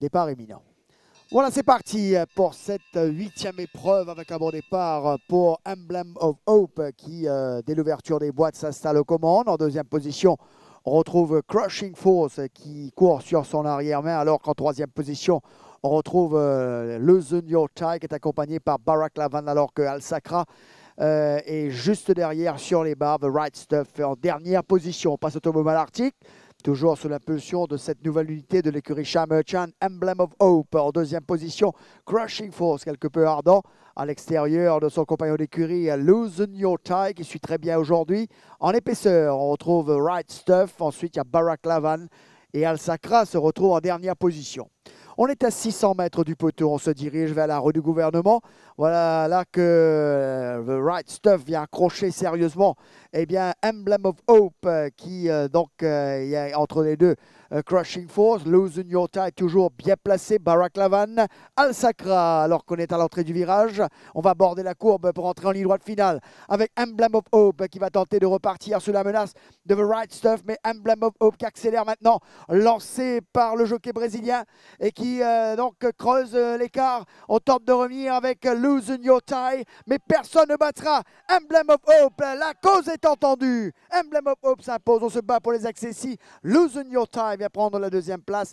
Départ imminent. Voilà, c'est parti pour cette huitième épreuve avec un bon départ pour Emblem of Hope qui, euh, dès l'ouverture des boîtes, s'installe aux commandes. En deuxième position, on retrouve Crushing Force qui court sur son arrière-main, alors qu'en troisième position, on retrouve euh, le Zunio qui est accompagné par Barack Lavan, alors que Al Sakra euh, est juste derrière sur les barres. The Right Stuff en dernière position. On passe au Tomo Malartic. Toujours sous l'impulsion de cette nouvelle unité de l'écurie Shah Merchant, Emblem of Hope en deuxième position, Crushing Force quelque peu ardent à l'extérieur de son compagnon d'écurie Losing Your Tie qui suit très bien aujourd'hui. En épaisseur, on retrouve Right Stuff, ensuite il y a Lavan et Al Sakra se retrouve en dernière position. On est à 600 mètres du poteau. On se dirige vers la rue du gouvernement. Voilà là que euh, The Right Stuff vient accrocher sérieusement eh bien, Emblem of Hope euh, qui euh, donc il y a entre les deux Crushing Force, Losing Your Tie toujours bien placé, Barack Lavan, Al Sakra alors qu'on est à l'entrée du virage. On va border la courbe pour entrer en ligne droite finale avec Emblem of Hope qui va tenter de repartir sous la menace de The Right Stuff mais Emblem of Hope qui accélère maintenant lancé par le jockey brésilien et qui euh, donc creuse euh, l'écart. On tente de revenir avec euh, Losing Your Tie, mais personne ne battra. Emblem of Hope, la cause est entendue. Emblem of Hope s'impose, on se bat pour les accessis. Losing Your Tie vient prendre la deuxième place.